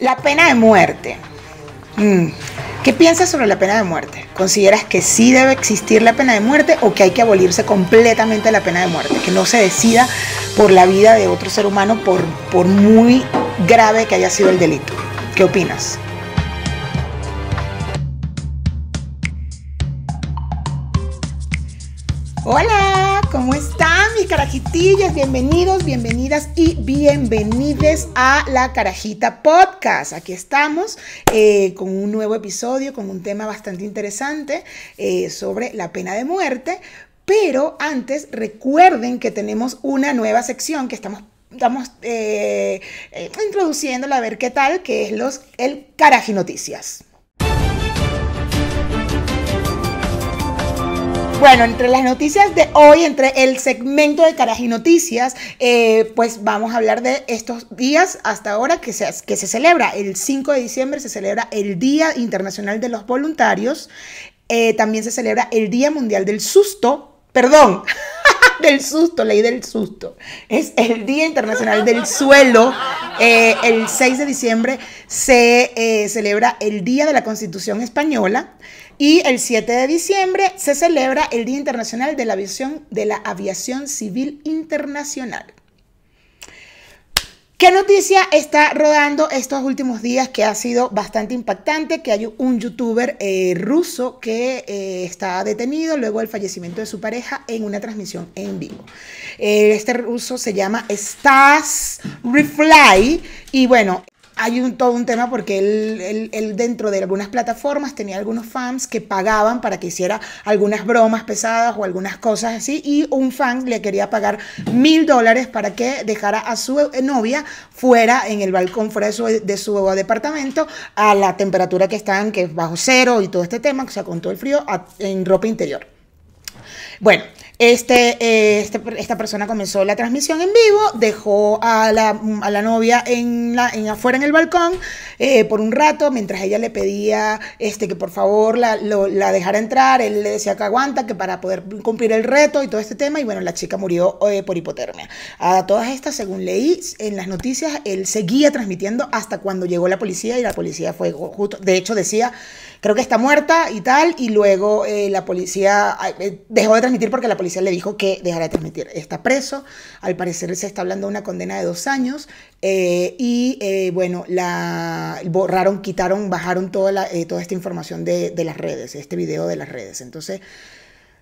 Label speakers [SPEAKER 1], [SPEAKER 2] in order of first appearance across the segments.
[SPEAKER 1] La pena de muerte. Mm. ¿Qué piensas sobre la pena de muerte? ¿Consideras que sí debe existir la pena de muerte o que hay que abolirse completamente la pena de muerte? Que no se decida por la vida de otro ser humano por, por muy grave que haya sido el delito. ¿Qué opinas? Hola. ¿Cómo están mis carajitillas? Bienvenidos, bienvenidas y bienvenides a la Carajita Podcast. Aquí estamos eh, con un nuevo episodio, con un tema bastante interesante eh, sobre la pena de muerte. Pero antes recuerden que tenemos una nueva sección que estamos estamos eh, introduciéndola a ver qué tal, que es los, el Caraji Noticias. Bueno, entre las noticias de hoy, entre el segmento de y Noticias, eh, pues vamos a hablar de estos días hasta ahora que se, que se celebra. El 5 de diciembre se celebra el Día Internacional de los Voluntarios. Eh, también se celebra el Día Mundial del Susto. Perdón, del susto, ley del susto. Es el Día Internacional del Suelo. Eh, el 6 de diciembre se celebra el Día de la Constitución Española. Y el 7 de diciembre se celebra el Día Internacional de la Aviación, de la Aviación Civil Internacional. ¿Qué noticia está rodando estos últimos días que ha sido bastante impactante? Que hay un youtuber eh, ruso que eh, está detenido luego del fallecimiento de su pareja en una transmisión en vivo. Eh, este ruso se llama Stas Refly y bueno, hay un, todo un tema porque él, dentro de algunas plataformas tenía algunos fans que pagaban para que hiciera algunas bromas pesadas o algunas cosas así y un fan le quería pagar mil dólares para que dejara a su novia fuera en el balcón, fuera de su, departamento a la temperatura que están, que es bajo cero y todo este tema, que se con todo el frío, en ropa interior. Bueno, este, eh, este, esta persona comenzó la transmisión en vivo, dejó a la, a la novia en la, en afuera en el balcón eh, por un rato, mientras ella le pedía este, que por favor la, dejara entrar, él le decía que aguanta, que para poder cumplir el reto y todo este tema, y bueno, la chica murió eh, por hipotermia. A todas estas, según leí en las noticias, él seguía transmitiendo hasta cuando llegó la policía y la policía fue justo, de hecho decía creo que está muerta y tal, y luego eh, la policía eh, dejó de transmitir porque la policía le dijo que dejara de transmitir. Está preso, al parecer se está hablando de una condena de dos años, eh, y bueno, la borraron, quitaron, bajaron toda, toda esta información de, de las redes, este video de las redes. Entonces...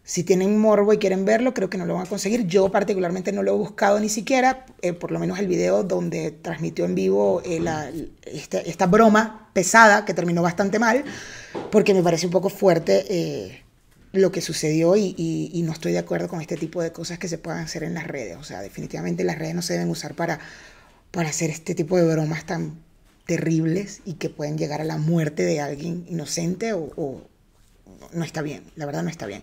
[SPEAKER 1] Si tienen morbo y quieren verlo, creo que no lo van a conseguir. Yo particularmente no lo he buscado ni siquiera, eh, por lo menos el video donde transmitió en vivo eh, este, esta, broma pesada que terminó bastante mal, porque me parece un poco fuerte eh, lo que sucedió y, no estoy de acuerdo con este tipo de cosas que se puedan hacer en las redes. O sea, definitivamente las redes no se deben usar para, para hacer este tipo de bromas tan terribles y que pueden llegar a la muerte de alguien inocente o, o, no está bien, la verdad no está bien.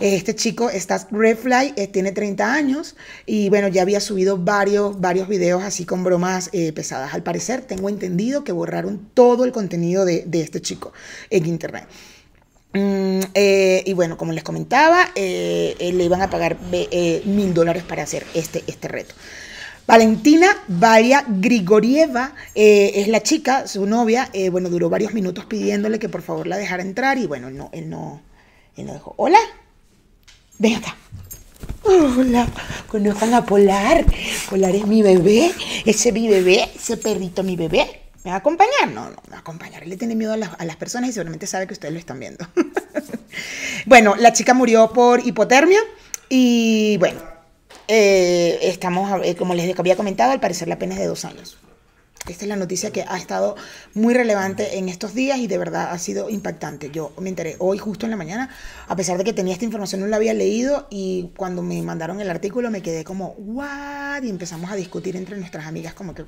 [SPEAKER 1] Este chico, está Redfly, eh, tiene 30 años y bueno, ya había subido varios, varios videos así con bromas eh, pesadas. Al parecer, tengo entendido que borraron todo el contenido de, este chico en internet. Mm, eh, y bueno, como les comentaba, le iban a pagar mil dólares para hacer este, este reto. Valentina Varia Grigorieva eh, es la chica, su novia. Eh, bueno, duró varios minutos pidiéndole que por favor la dejara entrar y bueno, no, él no, él no dejó. Hola, ven acá. Hola, conozcan a Polar. Polar es mi bebé, ese mi bebé, ese perrito mi bebé. ¿Me va a acompañar? No, no, me va a acompañar. Él le tiene miedo a las personas y seguramente sabe que ustedes lo están viendo. bueno, la chica murió por hipotermia y bueno, eh, estamos, eh, como les había comentado, al parecer la pena es de dos años. Esta es la noticia que ha estado muy relevante en estos días y de verdad ha sido impactante. Yo me enteré hoy justo en la mañana, a pesar de que tenía esta información, no la había leído y cuando me mandaron el artículo me quedé como, ¿what? Y empezamos a discutir entre nuestras amigas como que,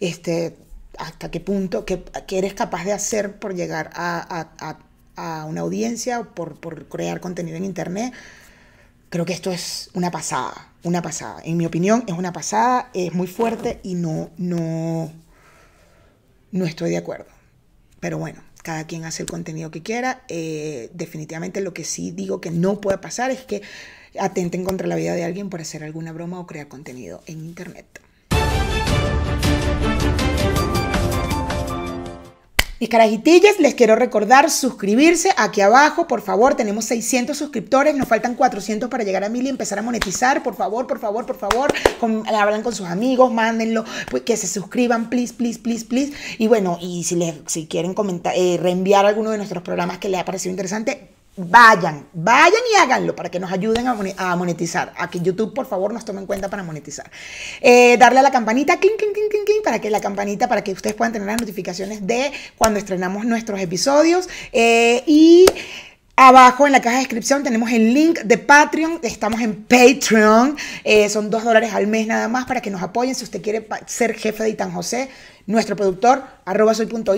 [SPEAKER 1] este, hasta qué punto, qué, eres capaz de hacer por llegar a, una audiencia, por, por crear contenido en Internet Creo que esto es una pasada, una pasada. En mi opinión, es una pasada, es muy fuerte y no, no, no estoy de acuerdo. Pero bueno, cada quien hace el contenido que quiera. Eh, definitivamente lo que sí digo que no puede pasar es que atenten contra la vida de alguien por hacer alguna broma o crear contenido en Internet. Mis carajitillas, les quiero recordar suscribirse aquí abajo, por favor, tenemos 600 suscriptores, nos faltan 400 para llegar a mil y empezar a monetizar, por favor, por favor, por favor, hablan con sus amigos, mándenlo, pues, que se suscriban, please, please, please, please, y bueno, y si, les, si quieren comentar, eh, reenviar alguno de nuestros programas que les ha parecido interesante, Vayan, vayan y háganlo para que nos ayuden a monetizar. A que YouTube, por favor, nos tome en cuenta para monetizar. Eh, darle a la campanita, clink, clink, clink, clink, para que la campanita, para que ustedes puedan tener las notificaciones de cuando estrenamos nuestros episodios. Eh, y Abajo en la caja de descripción tenemos el link de Patreon. Estamos en Patreon. Eh, son dos dólares al mes nada más para que nos apoyen. Si usted quiere ser jefe de Itan José, nuestro productor, arroba soy punto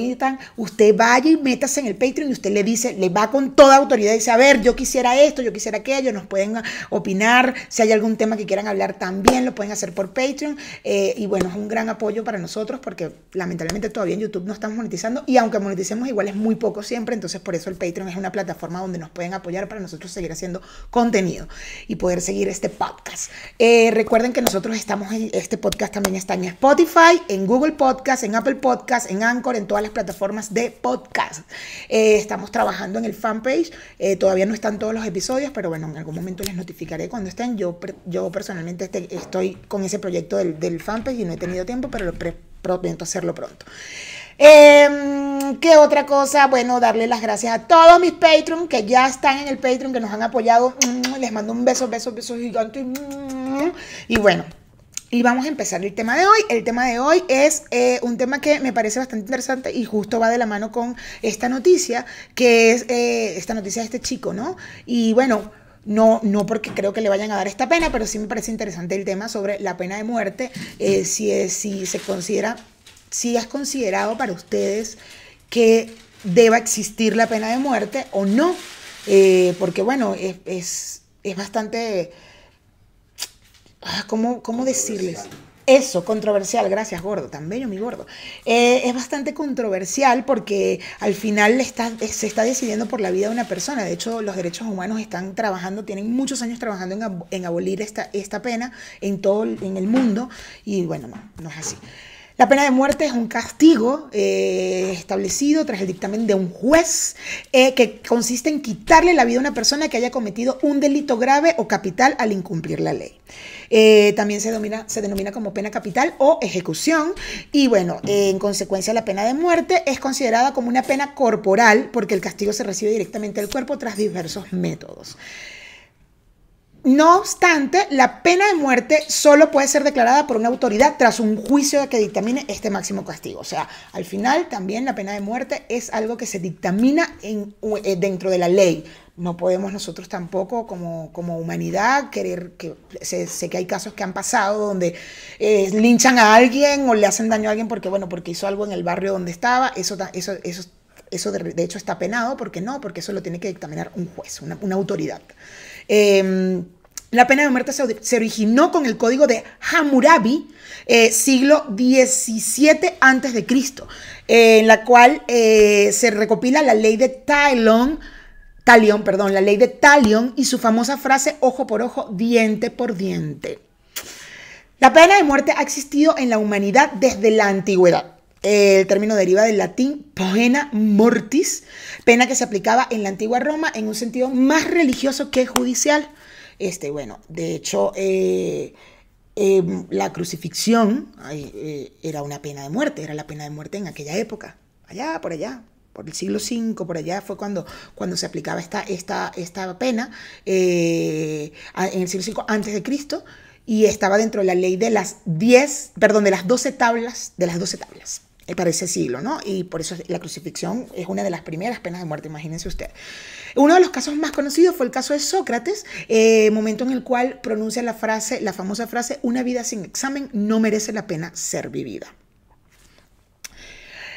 [SPEAKER 1] usted vaya y métase en el Patreon y usted le dice, le va con toda autoridad y dice, a ver, yo quisiera esto, yo quisiera aquello, nos pueden ah, opinar, si hay algún tema que quieran hablar también, lo pueden hacer por Patreon. Eh, y bueno, es un gran apoyo para nosotros porque lamentablemente todavía en YouTube no estamos monetizando y aunque moneticemos igual es muy poco siempre, entonces por eso el Patreon es una plataforma donde nos pueden apoyar para nosotros seguir haciendo contenido y poder seguir este podcast. Eh, recuerden que nosotros estamos, en, este podcast también está en Spotify, en Google Podcast, en Apple Podcast, en Anchor, en todas las plataformas de podcast. Eh, estamos trabajando en el fanpage. Eh, todavía no están todos los episodios, pero bueno, en algún momento les notificaré cuando estén. Yo, yo personalmente este, estoy con ese proyecto del, fanpage y no he tenido tiempo, pero lo prometo hacerlo pronto. Em, ¿Qué otra cosa? Bueno, darle las gracias a todos mis Patreons que ya están en el Patreon, que nos han apoyado. Mm, les mando un beso, beso, beso gigante. Mm, y bueno, y vamos a empezar el tema de hoy. El tema de hoy es eh, un tema que me parece bastante interesante y justo va de la mano con esta noticia, que es eh, esta noticia de este chico, ¿no? Y bueno, no, no porque creo que le vayan a dar esta pena, pero sí me parece interesante el tema sobre la pena de muerte, eh, si, es, si se considera, si es considerado para ustedes que deba existir la pena de muerte o no, porque bueno, es, es bastante Ah, ¿cómo, decirles? Eso, controversial, gracias gordo, tan bello mi gordo. Eh, es bastante controversial porque al final eh, se está decidiendo por la vida de una persona. De hecho, los derechos humanos están trabajando, tienen muchos años trabajando en, abolir esta, esta pena en todo en el mundo y bueno, no, es así. La pena de muerte es un castigo eh, establecido tras el dictamen de un juez que consiste en quitarle la vida a una persona que haya cometido un delito grave o capital al incumplir la ley. Eh, también se, se denomina como pena capital o ejecución. Y bueno, en consecuencia la pena de muerte es considerada como una pena corporal porque el castigo se recibe directamente del cuerpo tras diversos métodos. No obstante, la pena de muerte solo puede ser declarada por una autoridad tras un juicio que dictamine este máximo castigo. O sea, al final también la pena de muerte es algo que se dictamina eh, dentro de la ley. No podemos nosotros tampoco como, humanidad querer que... Sé, que hay casos que han pasado donde eh, linchan a alguien o le hacen daño a alguien porque, bueno, porque hizo algo en el barrio donde estaba. Eso, de, hecho está penado. porque no? Porque eso lo tiene que dictaminar un juez, una autoridad. Em, la pena de muerte se, originó con el código de Hammurabi, eh, siglo XVII a.C., Cristo, en la cual eh, se recopila la ley de talión, perdón, la ley de Talion y su famosa frase ojo por ojo, diente por diente. La pena de muerte ha existido en la humanidad desde la antigüedad. El término deriva del latín pena mortis, pena que se aplicaba en la antigua Roma en un sentido más religioso que judicial. Este, bueno, de hecho, eh, eh, la crucifixión eh, era una pena de muerte, era la pena de muerte en aquella época, allá por allá, por el siglo V, por allá fue cuando, cuando se aplicaba esta, esta, esta pena, en el siglo V antes de Cristo, y estaba dentro de la ley de las 10, perdón, de las 12 tablas, de las 12 tablas. Eh, para ese siglo, ¿no? Y por eso la crucifixión es una de las primeras penas de muerte, imagínense usted. Uno de los casos más conocidos fue el caso de Sócrates, eh, momento en el cual pronuncia la frase, la famosa frase, una vida sin examen no merece la pena ser vivida.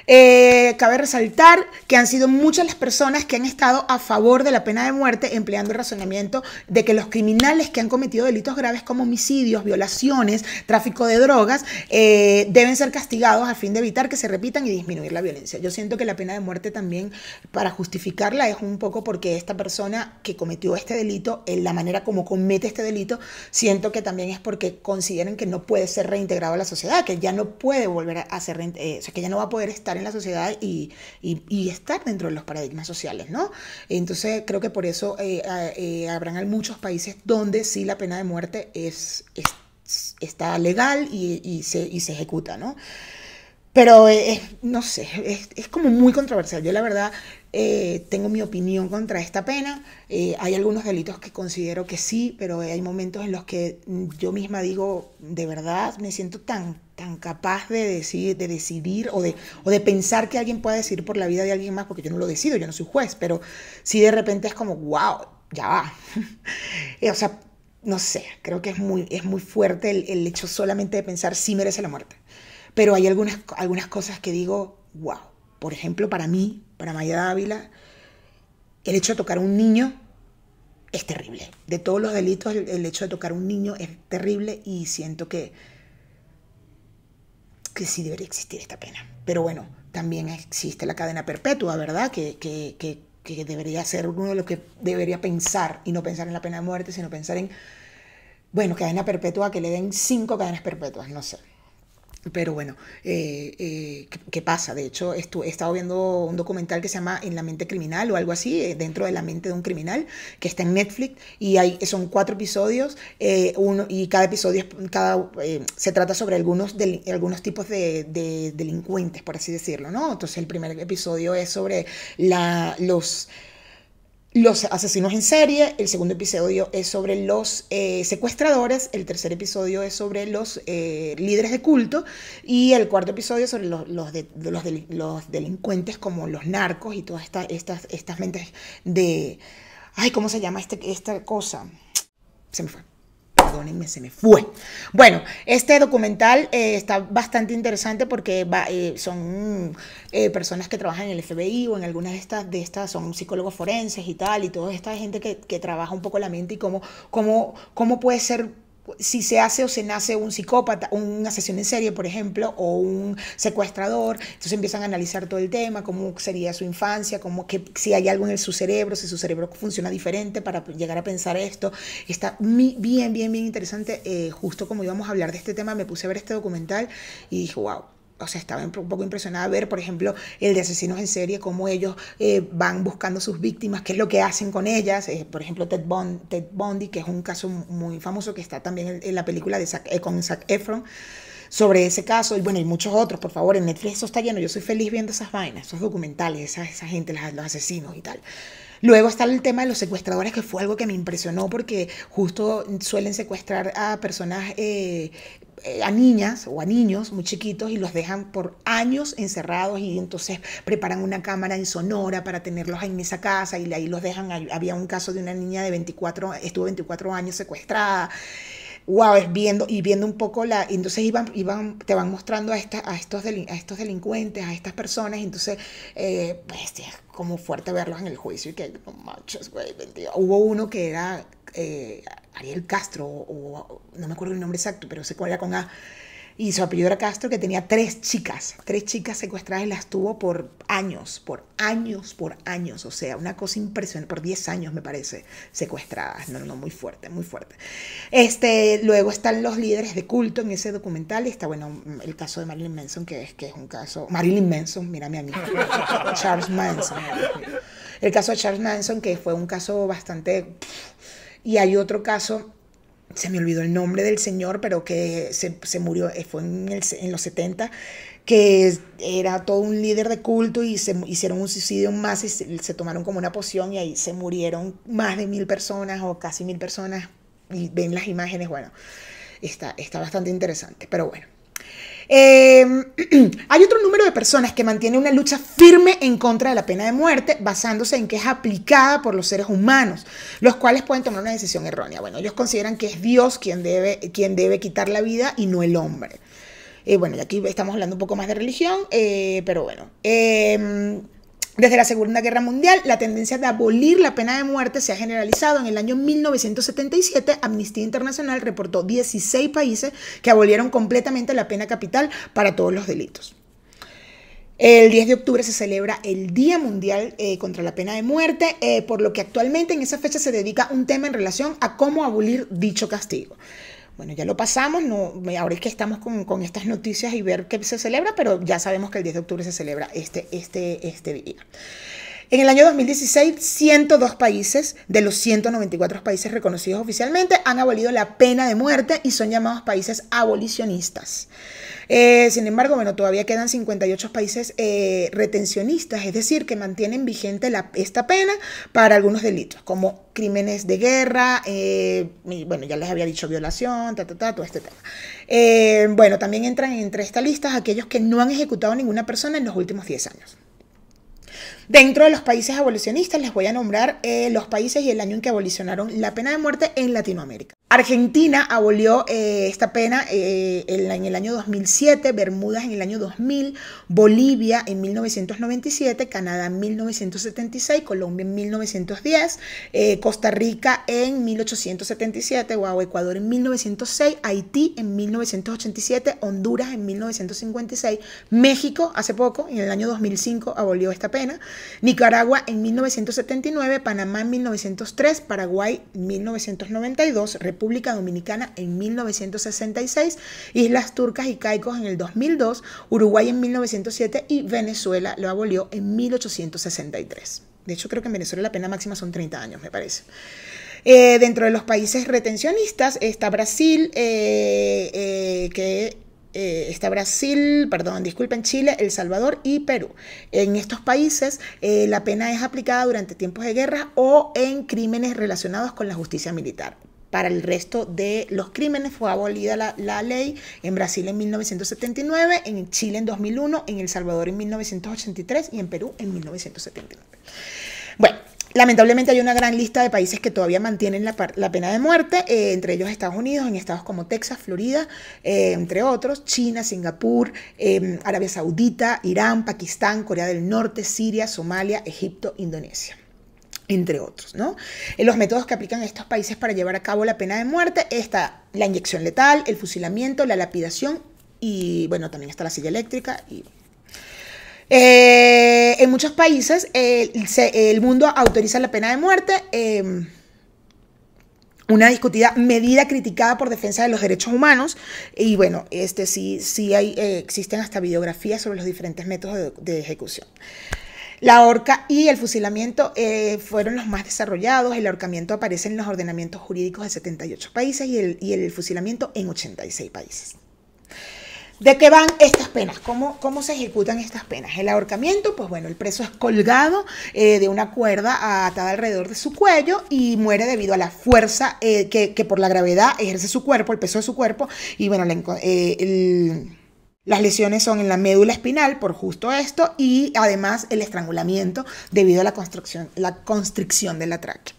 [SPEAKER 1] Eh, cabe resaltar que han sido muchas las personas que han estado a favor de la pena de muerte empleando el razonamiento de que los criminales que han cometido delitos graves como homicidios, violaciones, tráfico de drogas, eh, deben ser castigados a fin de evitar que se repitan y disminuir la violencia. Yo siento que la pena de muerte también, para justificarla, es un poco porque esta persona que cometió este delito, en la manera como comete este delito, siento que también es porque consideran que no puede ser reintegrado a la sociedad, que ya no puede volver a ser, eh, o sea, que ya no va a poder estar en la sociedad y, y, estar dentro de los paradigmas sociales, ¿no? Entonces creo que por eso eh, eh, habrán muchos países donde sí la pena de muerte es, está legal y, y, se, y se ejecuta, ¿no? Pero eh, no sé, es, es, como muy controversial. Yo la verdad tengo mi opinión contra esta pena. hay algunos delitos que considero que sí, pero hay momentos en los que yo misma digo, de verdad, me siento tan capaz de, decir, de decidir o de, o de pensar que alguien pueda decidir por la vida de alguien más, porque yo no lo decido, yo no soy juez, pero si de repente es como, wow, ya va. Eh, o sea, no sé, creo que es muy, es muy fuerte el, hecho solamente de pensar si merece la muerte. Pero hay algunas, algunas cosas que digo, wow. Por ejemplo, para mí, para Maya Dávila, el hecho de tocar a un niño es terrible. De todos los delitos, el, el hecho de tocar a un niño es terrible y siento que que sí debería existir esta pena. Pero bueno, también existe la cadena perpetua, ¿verdad? Que, que, que, debería ser uno de los que debería pensar y no pensar en la pena de muerte, sino pensar en, bueno, cadena perpetua, que le den cinco cadenas perpetuas, no sé. Pero bueno, eh, eh, ¿qué, pasa? De hecho, esto, he estado viendo un documental que se llama En la mente criminal o algo así, eh, dentro de la mente de un criminal, que está en Netflix y hay, son cuatro episodios uno, y cada episodio cada, se trata sobre algunos, algunos tipos de, de, delincuentes, por así decirlo, ¿no? Entonces el primer episodio es sobre la, los los asesinos en serie, el segundo episodio es sobre los eh, secuestradores, el tercer episodio es sobre los eh, líderes de culto y el cuarto episodio sobre los, los, delincuentes como los narcos y todas estas estas, estas mentes de... Ay, ¿cómo se llama este, esta cosa? Se me fue perdónenme, se me fue. Bueno, este documental eh, está bastante interesante porque eh, son eh, personas que trabajan en el FBI o en algunas de estas, de son psicólogos forenses y tal, y toda esta gente que, trabaja un poco la mente y cómo, cómo, cómo puede ser si se hace o se nace un psicópata, una sesión en serie, por ejemplo, o un secuestrador, entonces empiezan a analizar todo el tema, cómo sería su infancia, cómo que si hay algo en su cerebro, si su cerebro funciona diferente para llegar a pensar esto. Está bien, bien, bien interesante. Eh, justo como íbamos a hablar de este tema, me puse a ver este documental y dije, wow, o sea, estaba un poco impresionada ver, por ejemplo, el de asesinos en serie, cómo ellos eh, van buscando sus víctimas, qué es lo que hacen con ellas. Eh, por ejemplo, Ted, Bondi, Bundy, que es un caso muy famoso que está también en, la película de eh, con Zac Efron sobre ese caso y bueno, y muchos otros, por favor, en Netflix eso está lleno, yo soy feliz viendo esas vainas, esos documentales, esa, esa gente, los asesinos y tal. Luego está el tema de los secuestradores, que fue algo que me impresionó porque justo suelen secuestrar a personas eh, eh, a niñas o a niños muy chiquitos y los dejan por años encerrados y entonces preparan una cámara en Sonora para tenerlos en esa casa y ahí los dejan. Había un caso de una niña de 24, estuvo 24 años secuestrada wow, es viendo y viendo un poco la, entonces iban, te van mostrando a, estas, a, estos, a estos delincuentes, a estas personas, entonces, eh, pues, es como fuerte verlos en el juicio y que, no güey, Hubo uno que era eh, Ariel Castro, o, no me acuerdo el nombre exacto, pero se cuál era con A, y su apellido era Castro, que tenía tres chicas, tres chicas secuestradas y las tuvo por años, por años, por años, o sea, una cosa impresionante, por 10 años me parece, secuestradas, no, no, muy fuerte, muy fuerte. Este, luego están los líderes de culto en ese documental, está, bueno, el caso de Marilyn Manson, que es, que es un caso, Marilyn Manson, mírame a mí, Charles Manson, el caso de Charles Manson, que fue un caso bastante, y hay otro caso se me olvidó el nombre del señor, pero que se, murió, eh, fue en, los 70, que era todo un líder de culto y se hicieron un suicidio más y se, tomaron como una poción y ahí se murieron más de mil personas o casi mil personas y ven las imágenes, bueno, está, está bastante interesante, pero bueno. Em, hay otro número de personas que mantiene una lucha firme en contra de la pena de muerte basándose en que es aplicada por los seres humanos, los cuales pueden tomar una decisión errónea. Bueno, ellos consideran que es Dios quien debe, quien debe quitar la vida y no el hombre. Eh, bueno, y aquí estamos hablando un poco más de religión, eh, pero bueno. Em, desde la Segunda Guerra Mundial, la tendencia de abolir la pena de muerte se ha generalizado. En el año 1977, Amnistía Internacional reportó 16 países que abolieron completamente la pena capital para todos los delitos. El 10 de octubre se celebra el Día Mundial eh, contra la Pena de Muerte, eh, por lo que actualmente en esa fecha se dedica un tema en relación a cómo abolir dicho castigo. Bueno, ya lo pasamos, no, ahora es que estamos con, con, estas noticias y ver qué se celebra, pero ya sabemos que el 10 de octubre se celebra este, este, este día. En el año 2016, 102 países de los 194 países reconocidos oficialmente han abolido la pena de muerte y son llamados países abolicionistas. Eh, sin embargo, bueno, todavía quedan 58 países eh, retencionistas, es decir, que mantienen vigente esta pena para algunos delitos, como crímenes de guerra, eh, y, bueno, ya les había dicho violación, ta, ta, ta, todo este tema. bueno, también entran entre esta listas aquellos que no han ejecutado ninguna persona en los últimos 10 años. Dentro de los países abolicionistas les voy a nombrar eh, los países y el año en que abolicionaron la pena de muerte en Latinoamérica. Argentina abolió esta pena en, el año 2007, Bermudas en el año 2000, Bolivia en 1997, Canadá en 1976, Colombia en 1910, Costa Rica en 1877, Ecuador en 1906, Haití en 1987, Honduras en 1956, México hace poco, en el año 2005, abolió esta pena, Nicaragua en 1979, Panamá en 1903, Paraguay en 1992, República Dominicana en 1966, Islas Turcas y Caicos en el 2002, Uruguay en 1907 y Venezuela lo abolió en 1863. De hecho, creo que en Venezuela la pena máxima son 30 años, me parece. Eh, dentro de los países retencionistas está Brasil, eh, eh, que está Brasil, perdón, disculpen, Chile, El Salvador y Perú. En estos países la pena es aplicada durante tiempos de guerra o en crímenes relacionados con la justicia militar para el resto de los crímenes. Fue abolida la, ley en Brasil en 1979, en Chile en 2001, en El Salvador en 1983 y en Perú en 1979. Bueno. Lamentablemente hay una gran lista de países que todavía mantienen la, pena de muerte, eh, entre ellos Estados Unidos, en estados como Texas, Florida, eh, entre otros, China, Singapur, em, Arabia Saudita, Irán, Pakistán, Corea del Norte, Siria, Somalia, Egipto, Indonesia entre otros. ¿no? Eh, los métodos que aplican estos países para llevar a cabo la pena de muerte está la inyección letal, el fusilamiento, la lapidación y bueno, también está la silla eléctrica y eh, en muchos países el mundo autoriza la pena de muerte, em, una discutida medida criticada por defensa de los derechos humanos. Y bueno, este sí, sí hay, eh, existen hasta videografías sobre los diferentes métodos de ejecución. La horca y el fusilamiento eh, fueron los más desarrollados. El ahorcamiento aparece en los ordenamientos jurídicos de 78 países y el, y el fusilamiento en 86 países. ¿De qué van estas penas? ¿Cómo, ¿Cómo, se ejecutan estas penas? El ahorcamiento, pues bueno, el preso es colgado eh, de una cuerda atada alrededor de su cuello y muere debido a la fuerza eh, que, por la gravedad ejerce su cuerpo, el peso de su cuerpo, y bueno, el las lesiones son en la médula espinal por justo esto y además el estrangulamiento debido a la, constricción de la tráquea.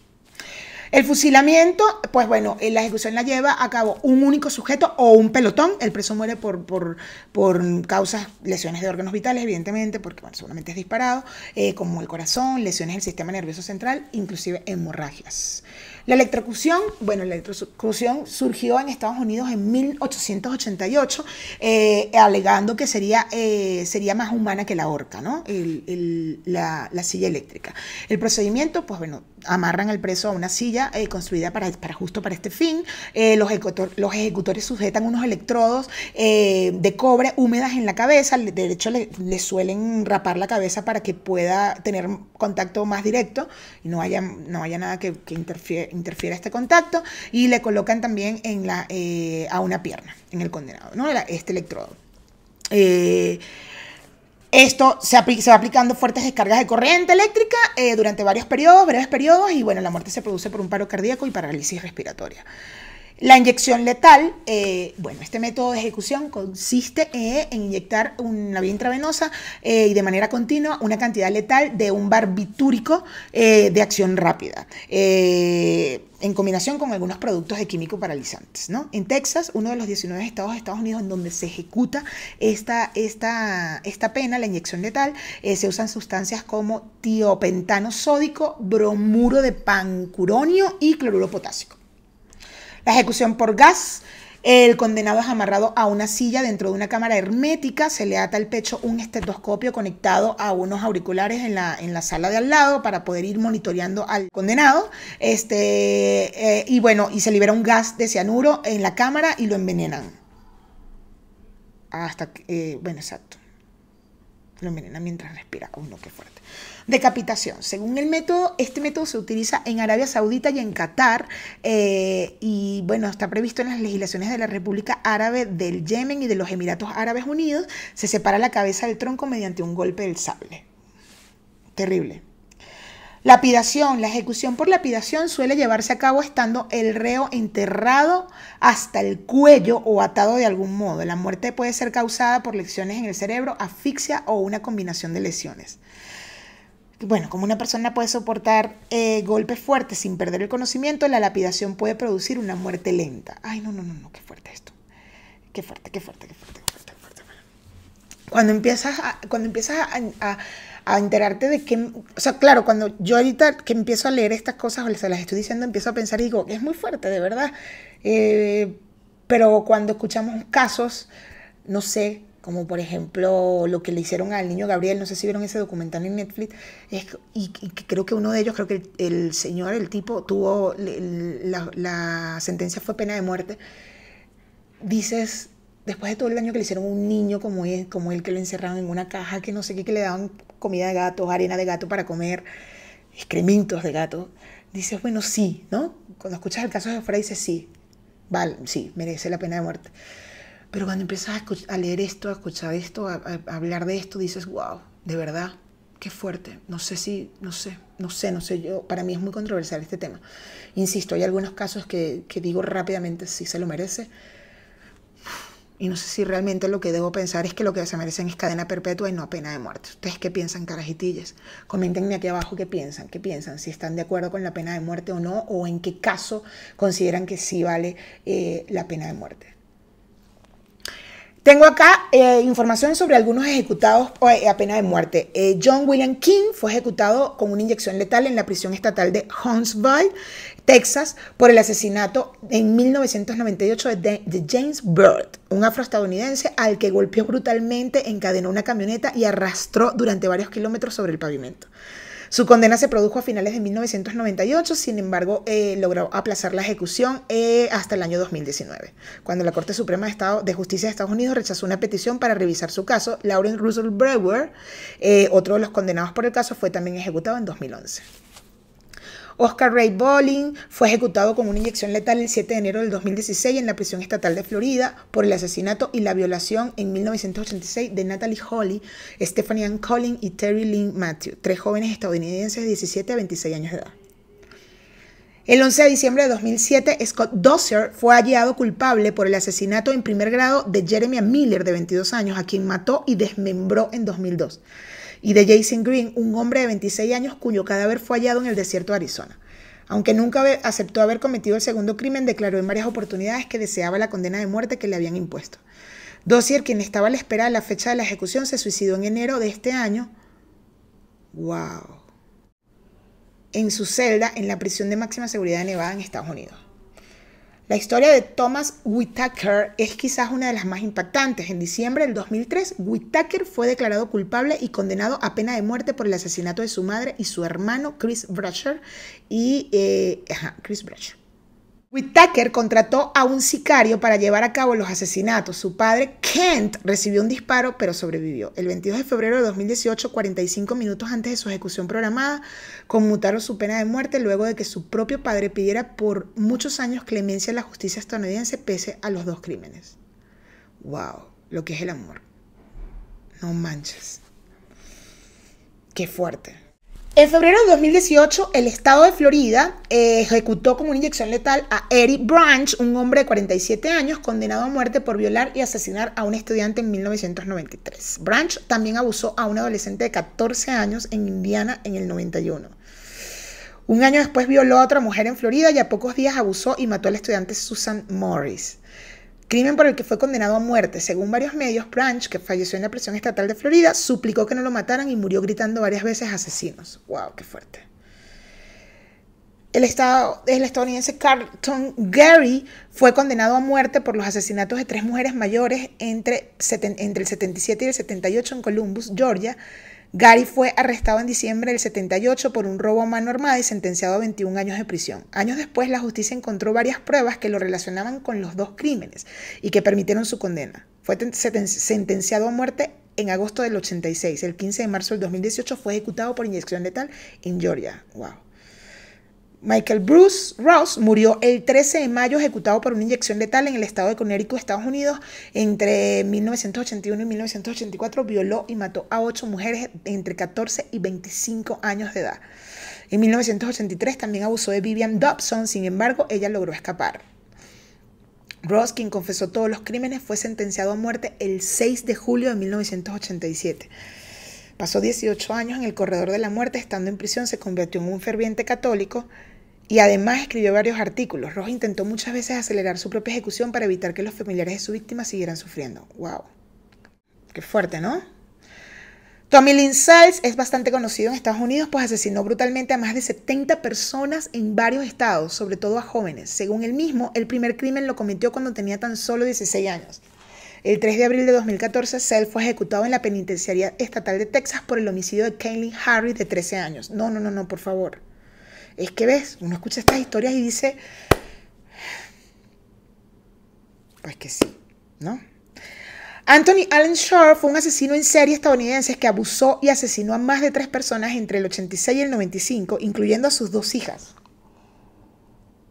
[SPEAKER 1] El fusilamiento, pues bueno, eh, la ejecución la lleva a cabo un único sujeto o un pelotón. El preso muere por, por, causas, lesiones de órganos vitales, evidentemente, porque bueno, seguramente es disparado, eh, como el corazón, lesiones del sistema nervioso central, inclusive hemorragias. La electrocución, bueno, la electrocución surgió en Estados Unidos en 1888, eh, alegando que sería, eh, sería más humana que la horca, ¿no? la, silla eléctrica. El procedimiento, pues bueno, amarran al preso a una silla eh, construida para, para, justo para este fin. Los, los, ejecutores sujetan unos electrodos de cobre húmedas en la cabeza. De hecho, le, suelen rapar la cabeza para que pueda tener contacto más directo y no haya, no haya nada que, que interfiera interfiere este contacto y le colocan también en eh, a una pierna, en el condenado, ¿no? Este electrodo. Eh, esto se, va aplicando fuertes descargas de corriente eléctrica eh, durante varios periodos, breves periodos, y bueno, la muerte se produce por un paro cardíaco y parálisis respiratoria. La inyección letal, eh, bueno, este método de ejecución consiste en inyectar una vía intravenosa eh, y de manera continua una cantidad letal de un barbitúrico eh, de acción rápida en combinación con algunos productos de químico paralizantes. ¿no? En Texas, uno de los 19 estados de Estados Unidos en donde se ejecuta esta, esta, esta pena, la inyección letal, se usan sustancias como tiopentano sódico, bromuro de pancuronio y cloruro potásico. La ejecución por gas. El condenado es amarrado a una silla dentro de una cámara hermética, se le ata al pecho un estetoscopio conectado a unos auriculares en la, en la sala de al lado para poder ir monitoreando al condenado. Este, eh, y bueno, y se libera un gas de cianuro en la cámara y lo envenenan. Hasta que, eh, bueno, exacto lo envenena mientras respira. con fuerte. Decapitación. Según el método, este método se utiliza en Arabia Saudita y en Qatar eh, y bueno, está previsto en las legislaciones de la República Árabe del Yemen y de los Emiratos Árabes Unidos. Se separa la cabeza del tronco mediante un golpe del sable. Terrible. Lapidación. La ejecución por lapidación suele llevarse a cabo estando el reo enterrado hasta el cuello o atado de algún modo. La muerte puede ser causada por lesiones en el cerebro, asfixia o una combinación de lesiones. Bueno, como una persona puede soportar eh, golpes fuertes sin perder el conocimiento, la lapidación puede producir una muerte lenta. Ay, no, no, no, qué fuerte esto. Qué fuerte, qué fuerte, qué fuerte, qué fuerte, qué fuerte. Cuando empiezas cuando empiezas a a enterarte de que, o sea, claro, cuando yo ahorita que empiezo a leer estas cosas o se las estoy diciendo, empiezo a pensar y digo, es muy fuerte, de verdad. Eh, pero cuando escuchamos casos, no sé, como por ejemplo lo que le hicieron al niño Gabriel, no sé si vieron ese documental en Netflix, es, y, creo que uno de ellos, creo que el, señor, el tipo, tuvo, la, la sentencia fue pena de muerte, dices, después de todo el daño que le hicieron a un niño como él, como él que lo encerraron en una caja, que no sé qué, que le daban comida de gato, arena de gato para comer, excrementos de gato, dices, bueno, sí, ¿no? Cuando escuchas el caso de Fray dices, sí, vale, sí, merece la pena de muerte. Pero cuando empiezas a, leer esto, a escuchar esto, a, hablar de esto, dices, wow, de verdad, qué fuerte. No sé si, no sé, no sé, no sé, yo, para mí es muy controversial este tema. Insisto, hay algunos casos que, que digo rápidamente si se lo merece, y no sé si realmente lo que debo pensar es que lo que se merecen es cadena perpetua y no pena de muerte. ¿Ustedes qué piensan, carajitillas? Coméntenme aquí abajo qué piensan, qué piensan, si están de acuerdo con la pena de muerte o no, o en qué caso consideran que sí vale eh, la pena de muerte. Tengo acá eh, información sobre algunos ejecutados eh, a pena de muerte. John William King fue ejecutado con una inyección letal en la prisión estatal de Huntsville. Texas, por el asesinato en 1998 de, James Byrd, un afroestadounidense al que golpeó brutalmente, encadenó una camioneta y arrastró durante varios kilómetros sobre el pavimento. Su condena se produjo a finales de 1998, sin embargo, eh, logró aplazar la ejecución eh, hasta el año 2019, cuando la Corte Suprema de, de, Justicia de Estados Unidos rechazó una petición para revisar su caso. Lauren Russell Brewer, eh, otro de los condenados por el caso, fue también ejecutado en 2011. Oscar Ray Bowling fue ejecutado con una inyección letal el 7 de enero del 2016 en la prisión estatal de Florida por el asesinato y la violación en 1986 de Natalie Holly, Stephanie Ann Collins y Terry Lynn Matthew, tres jóvenes estadounidenses de 17 a 26 años de edad. El 11 de diciembre de 2007, Scott Dosser fue hallado culpable por el asesinato en primer grado de Jeremiah Miller, de 22 años, a quien mató y desmembró en 2002 y de Jason Green, un hombre de 26 años cuyo cadáver fue hallado en el desierto de Arizona. Aunque nunca aceptó haber cometido el segundo crimen, declaró en varias oportunidades que deseaba la condena de muerte que le habían impuesto. Dossier, quien estaba a la espera de la fecha de la ejecución, se suicidó en enero de este año. ¡Wow! En su celda en la prisión de máxima seguridad de Nevada en Estados Unidos. La historia de Thomas Whittaker es quizás una de las más impactantes. En diciembre del 2003, Whittaker fue declarado culpable y condenado a pena de muerte por el asesinato de su madre y su hermano Chris Brasher y eh, ajá, Chris Brasher. Whittaker contrató a un sicario para llevar a cabo los asesinatos. Su padre, Kent, recibió un disparo pero sobrevivió. El 22 de febrero de 2018, 45 minutos antes de su ejecución programada, conmutaron su pena de muerte luego de que su propio padre pidiera por muchos años clemencia a la justicia estadounidense pese a los dos crímenes. ¡Wow! Lo que es el amor. No manches. Qué fuerte. En febrero de 2018, el estado de Florida eh, ejecutó como una inyección letal a Eric Branch, un hombre de 47 años condenado a muerte por violar y asesinar a un estudiante en 1993. Branch también abusó a un adolescente de 14 años en Indiana en el 91. Un año después violó a otra mujer en Florida y a pocos días abusó y mató al estudiante Susan Morris crimen por el que fue condenado a muerte. Según varios medios, Branch, que falleció en la prisión estatal de Florida, suplicó que no lo mataran y murió gritando varias veces asesinos. ¡Wow, qué fuerte! El, estado, estadounidense Carlton Gary fue condenado a muerte por los asesinatos de tres mujeres mayores entre, entre el 77 y el 78 en Columbus, Georgia, Gary fue arrestado en diciembre del 78 por un robo a mano armada y sentenciado a 21 años de prisión. Años después, la justicia encontró varias pruebas que lo relacionaban con los dos crímenes y que permitieron su condena. Fue sentenciado a muerte en agosto del 86. El 15 de marzo del 2018 fue ejecutado por inyección letal en Georgia. ¡Wow! Michael Bruce Ross murió el 13 de mayo ejecutado por una inyección letal en el estado de Connecticut, Estados Unidos. Entre 1981 y 1984 violó y mató a ocho mujeres entre 14 y 25 años de edad. En 1983 también abusó de Vivian Dobson, sin embargo, ella logró escapar. Ross, quien confesó todos los crímenes, fue sentenciado a muerte el 6 de julio de 1987. Pasó 18 años en el corredor de la muerte, estando en prisión se convirtió en un ferviente católico. Y además escribió varios artículos. Ross intentó muchas veces acelerar su propia ejecución para evitar que los familiares de su víctima siguieran sufriendo. ¡Wow! Qué fuerte, ¿no? Tommy Lynn es bastante conocido en Estados Unidos, pues asesinó brutalmente a más de 70 personas en varios estados, sobre todo a jóvenes. Según él mismo, el primer crimen lo cometió cuando tenía tan solo 16 años. El 3 de abril de 2014, Sales fue ejecutado en la penitenciaría estatal de Texas por el homicidio de Kaylin Harris de 13 años. No, no, no, no, por favor es que ves, uno escucha estas historias y dice, pues que sí, ¿no? Anthony Allen Shore fue un asesino en serie estadounidense que abusó y asesinó a más de tres personas entre el 86 y el 95, incluyendo a sus dos hijas.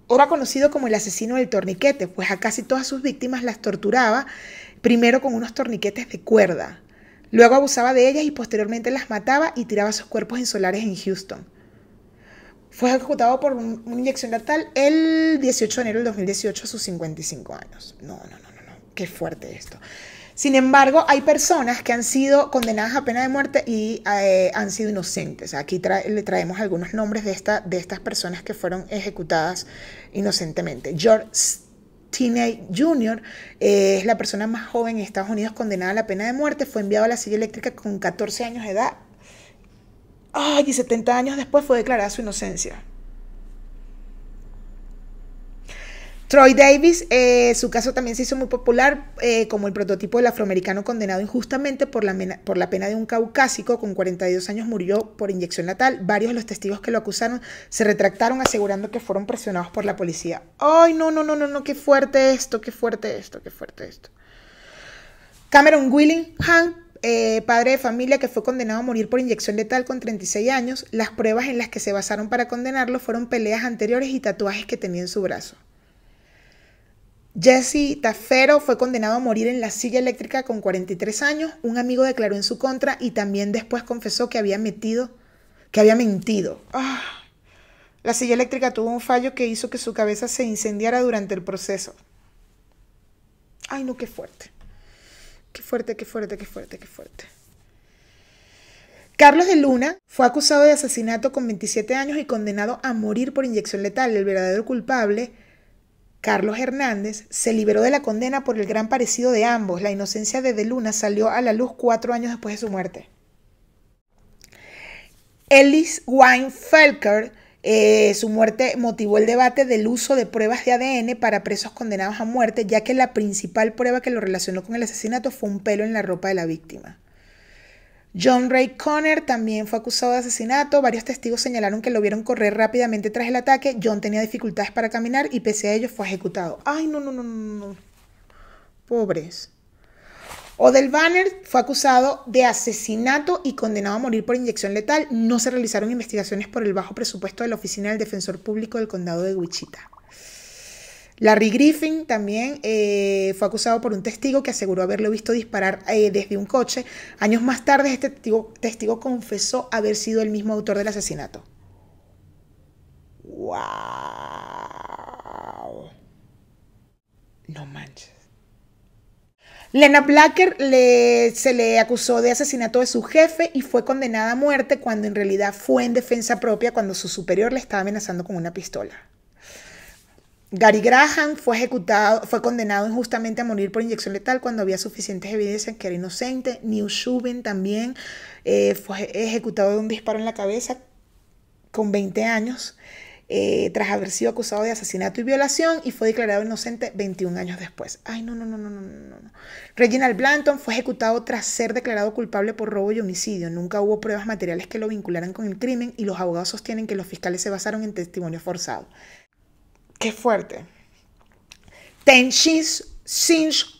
[SPEAKER 1] Ahora conocido como el asesino del torniquete, pues a casi todas sus víctimas las torturaba, primero con unos torniquetes de cuerda. Luego abusaba de ellas y posteriormente las mataba y tiraba sus cuerpos en en Houston. Fue ejecutado por una inyección letal el 18 de enero del 2018 a sus 55 años. No, no, no, no, no. Qué fuerte esto. Sin embargo, hay personas que han sido condenadas a pena de muerte y eh, han sido inocentes. Aquí le traemos algunos nombres de, esta, de estas personas que fueron ejecutadas inocentemente. George Tinney Jr. Eh, es la persona más joven en Estados Unidos condenada a la pena de muerte. Fue enviado a la silla eléctrica con 14 años de edad Ay, y 70 años después fue declarada su inocencia. Troy Davis, eh, su caso también se hizo muy popular eh, como el prototipo del afroamericano condenado injustamente por la, pena de un caucásico. Con 42 años murió por inyección natal. Varios de los testigos que lo acusaron se retractaron asegurando que fueron presionados por la policía. Ay, no, no, no, no, no, qué fuerte esto, qué fuerte esto, qué fuerte esto. Cameron Willing, Willingham eh, padre de familia que fue condenado a morir por inyección letal con 36 años, las pruebas en las que se basaron para condenarlo fueron peleas anteriores y tatuajes que tenía en su brazo. Jesse Tafero fue condenado a morir en la silla eléctrica con 43 años. Un amigo declaró en su contra y también después confesó que había metido, que había mentido. Ah. La silla eléctrica tuvo un fallo que hizo que su cabeza se incendiara durante el proceso. Ay, no, qué fuerte. Qué fuerte, qué fuerte, qué fuerte, qué fuerte. Carlos de Luna fue acusado de asesinato con 27 años y condenado a morir por inyección letal. El verdadero culpable, Carlos Hernández, se liberó de la condena por el gran parecido de ambos. La inocencia de De Luna salió a la luz cuatro años después de su muerte. Ellis Felker... Eh, su muerte motivó el debate del uso de pruebas de ADN para presos condenados a muerte, ya que la principal prueba que lo relacionó con el asesinato fue un pelo en la ropa de la víctima. John Ray Conner también fue acusado de asesinato. Varios testigos señalaron que lo vieron correr rápidamente tras el ataque. John tenía dificultades para caminar y pese a ello fue ejecutado. Ay, no, no, no, no, no. Pobres. Odell Banner fue acusado de asesinato y condenado a morir por inyección letal. No se realizaron investigaciones por el bajo presupuesto de la Oficina del Defensor Público del Condado de Wichita. Larry Griffin también eh, fue acusado por un testigo que aseguró haberlo visto disparar eh, desde un coche. Años más tarde, este testigo, testigo, confesó haber sido el mismo autor del asesinato. ¡Wow! No manches. Lena Placker se le acusó de asesinato de su jefe y fue condenada a muerte cuando en realidad fue en defensa propia cuando su superior le estaba amenazando con una pistola. Gary Graham fue ejecutado, fue condenado injustamente a morir por inyección letal cuando había suficientes evidencias que era inocente. New Shubin también eh, fue ejecutado de un disparo en la cabeza con 20 años. Eh, tras haber sido acusado de asesinato y violación y fue declarado inocente 21 años después. Ay, no, no, no, no, no, no. no. Reginald Blanton fue ejecutado tras ser declarado culpable por robo y homicidio. Nunca hubo pruebas materiales que lo vincularan con el crimen y los abogados sostienen que los fiscales se basaron en testimonio forzado. Qué fuerte. Ten Sinch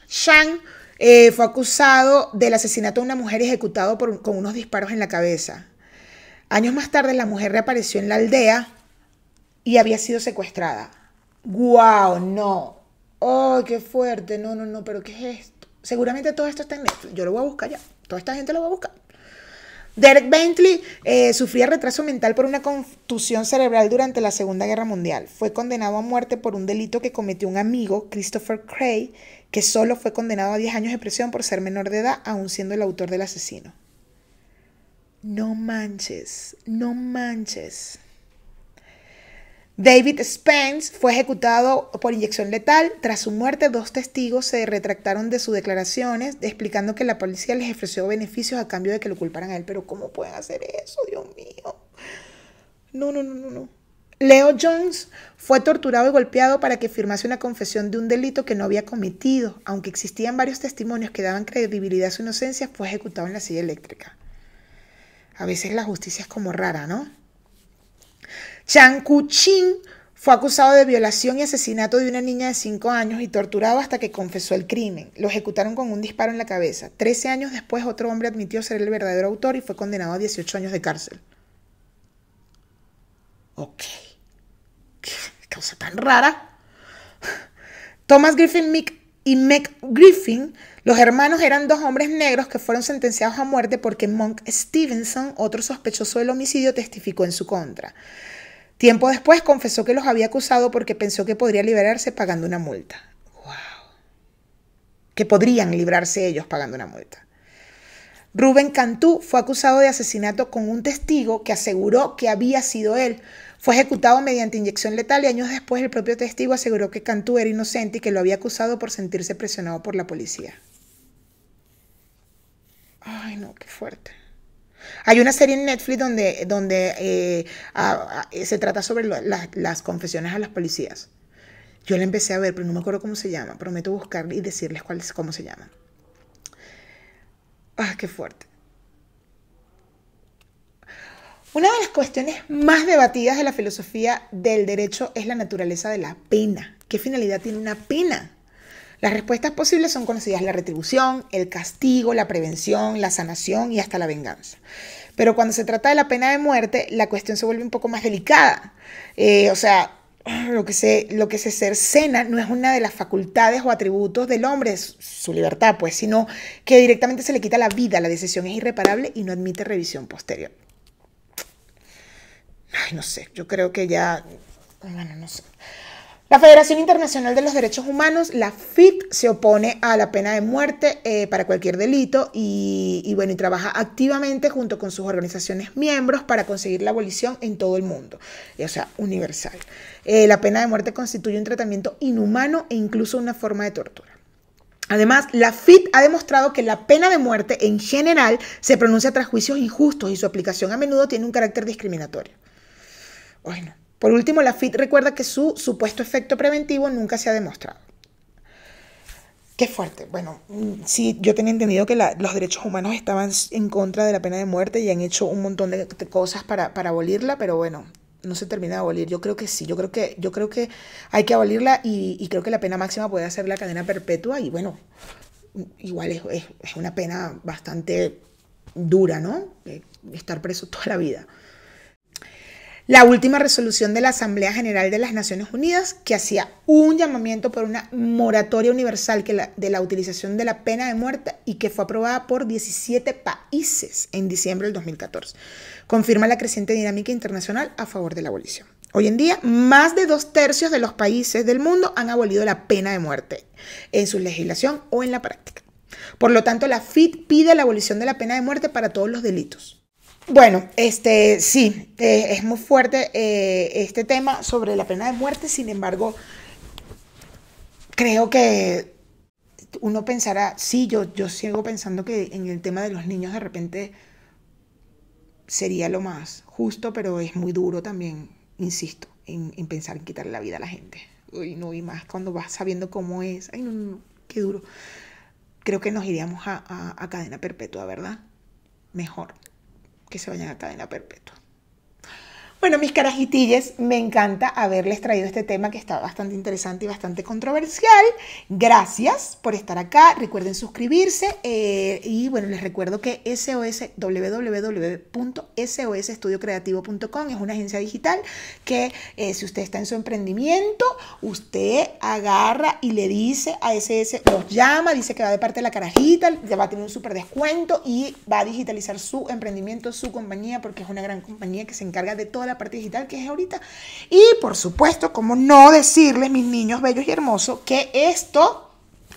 [SPEAKER 1] Shang eh, fue acusado del asesinato de una mujer ejecutado con unos disparos en la cabeza. Años más tarde, la mujer reapareció en la aldea y había sido secuestrada. ¡Guau! No. ¡Oh, qué fuerte! No, no, no, pero ¿qué es esto? Seguramente todo esto está en Netflix. Yo lo voy a buscar ya. Toda esta gente lo va a buscar. Derek Bentley eh, sufría retraso mental por una contusión cerebral durante la Segunda Guerra Mundial. Fue condenado a muerte por un delito que cometió un amigo, Christopher Cray, que solo fue condenado a 10 años de prisión por ser menor de edad, aún siendo el autor del asesino. No manches, no manches. David Spence fue ejecutado por inyección letal. Tras su muerte, dos testigos se retractaron de sus declaraciones, explicando que la policía les ofreció beneficios a cambio de que lo culparan a él. Pero ¿cómo pueden hacer eso, Dios mío? No, no, no, no, no. Leo Jones fue torturado y golpeado para que firmase una confesión de un delito que no había cometido. Aunque existían varios testimonios que daban credibilidad a su inocencia, fue ejecutado en la silla eléctrica. A veces la justicia es como rara, ¿no? Chan Kuching fue acusado de violación y asesinato de una niña de 5 años y torturado hasta que confesó el crimen. Lo ejecutaron con un disparo en la cabeza. Trece años después, otro hombre admitió ser el verdadero autor y fue condenado a 18 años de cárcel. Ok. Qué causa tan rara. Thomas Griffin Mick y Meg Griffin, los hermanos eran dos hombres negros que fueron sentenciados a muerte porque Monk Stevenson, otro sospechoso del homicidio, testificó en su contra. Tiempo después confesó que los había acusado porque pensó que podría liberarse pagando una multa. ¡Guau! Que podrían librarse ellos pagando una multa. Rubén Cantú fue acusado de asesinato con un testigo que aseguró que había sido él. Fue ejecutado mediante inyección letal y años después el propio testigo aseguró que Cantú era inocente y que lo había acusado por sentirse presionado por la policía. Ay, no, qué fuerte. Hay una serie en Netflix donde, donde eh, eh, se trata sobre las confesiones a las policías. Yo la empecé a ver, pero no me acuerdo cómo se llama. Prometo buscarla y decirles cuál es, cómo se llama. ¡Ah, qué fuerte! Una de las cuestiones más debatidas de la filosofía del derecho es la naturaleza de la pena. ¿Qué finalidad tiene una pena? Las respuestas posibles son conocidas la retribución, el castigo, la prevención, la sanación y hasta la venganza. Pero cuando se trata de la pena de muerte, la cuestión se vuelve un poco más delicada. Eh, o sea, lo que, se, lo que se cercena no es una de las facultades o atributos del hombre, su libertad, pues, sino que directamente se le quita la vida. La decisión es irreparable y no admite revisión posterior. Ay, no sé, yo creo que ya... Bueno, no sé. La Federación Internacional de los Derechos Humanos, la FIT, se opone a la pena de muerte eh, para cualquier delito y, bueno, y trabaja activamente junto con sus organizaciones miembros para conseguir la abolición en todo el mundo, o sea, universal. Eh, la pena de muerte constituye un tratamiento inhumano e incluso una forma de tortura. Además, la FIT ha demostrado que la pena de muerte en general se pronuncia tras juicios injustos y su aplicación a menudo tiene un carácter discriminatorio. Bueno. Por último, la FIT recuerda que su supuesto efecto preventivo nunca se ha demostrado. Qué fuerte. Bueno, mm, sí, yo tenía entendido que los derechos humanos estaban en contra de la pena de muerte y han hecho un montón de cosas para, abolirla, pero bueno, no se termina de abolir. Yo creo que sí, yo creo que, yo creo que hay que abolirla y, creo que la pena máxima puede ser la cadena perpetua y bueno, mm, igual es, una pena bastante dura, ¿no? Eh, estar preso toda la vida la última resolución de la Asamblea General de las Naciones Unidas que hacía un llamamiento por una moratoria universal de la utilización de la pena de muerte y que fue aprobada por 17 países en diciembre del 2014. Confirma la creciente dinámica internacional a favor de la abolición. Hoy en día, más de dos tercios de los países del mundo han abolido la pena de muerte en su legislación o en la práctica. Por lo tanto, la FIT pide la abolición de la pena de muerte para todos los delitos bueno, este sí, eh, es muy fuerte eh, este tema sobre la pena de muerte, sin embargo, creo que uno pensará, sí, yo, yo sigo pensando que en el tema de los niños de repente sería lo más justo, pero es muy duro también, insisto, en, pensar en quitarle la vida a la gente. Uy, no, y más cuando vas sabiendo cómo es. Ay, no, no, qué duro. Creo que nos iríamos a cadena perpetua, ¿verdad? Mejor que se vayan a cadena perpetua. Bueno, mis carajitilles, me encanta haberles traído este tema que está bastante interesante y bastante controversial. Gracias por estar acá. Recuerden suscribirse eh, y bueno, les recuerdo que SOS, www.sosestudiocreativo.com es una agencia digital que eh, si usted está en su emprendimiento, usted agarra y le dice a SS, los llama, dice que va de parte de la carajita, ya va a tener un súper descuento y va a digitalizar su emprendimiento, su compañía, porque es una gran compañía que se encarga de toda la parte digital que es ahorita. Y por supuesto, como no decirles, mis niños bellos y hermosos, que esto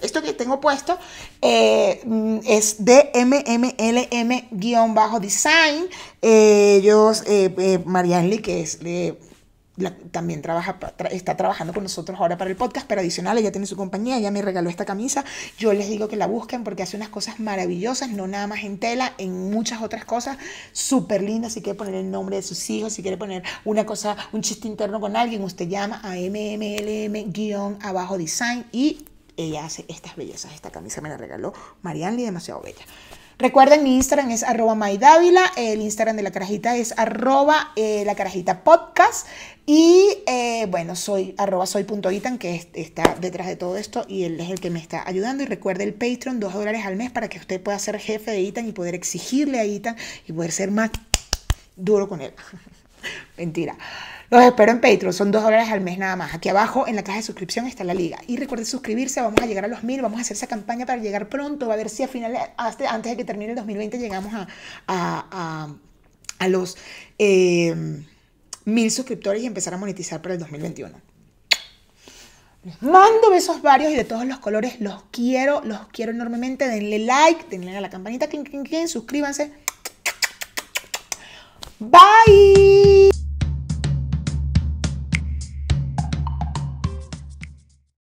[SPEAKER 1] esto que tengo puesto eh, mm, es de MMLM-design. ellos, eh, eh Marianne Lee, que es también trabaja, está trabajando con nosotros ahora para el podcast, pero adicional, ella tiene su compañía, ella me regaló esta camisa. Yo les digo que la busquen porque hace unas cosas maravillosas, no nada más en tela, en muchas otras cosas, súper lindas. Si quiere poner el nombre de sus hijos, si quiere poner una cosa, un chiste interno con alguien, usted llama a MMLM-abajo design y ella hace estas bellezas. Esta camisa me la regaló Marianne demasiado bella. Recuerden, mi Instagram es arroba maidávila, el Instagram de la carajita es arroba eh, la carajita podcast y eh, bueno, soy arroba soy que está detrás de todo esto y él es el que me está ayudando. Y recuerde el Patreon, dos dólares al mes para que usted pueda ser jefe de Itan y poder exigirle a Itan y poder ser más duro con él. Mentira. Los espero en Patreon, son dos dólares al mes nada más. Aquí abajo en la caja de suscripción está la liga. Y recuerden suscribirse, vamos a llegar a los mil, vamos a hacer esa campaña para llegar pronto, a ver si a finales, antes de que termine el 2020 llegamos a, los em, mil suscriptores y empezar a monetizar para el 2021. Les mando besos varios y de todos los colores. Los quiero, los quiero enormemente. Denle like, denle a la campanita, clink, clink, suscríbanse. Bye.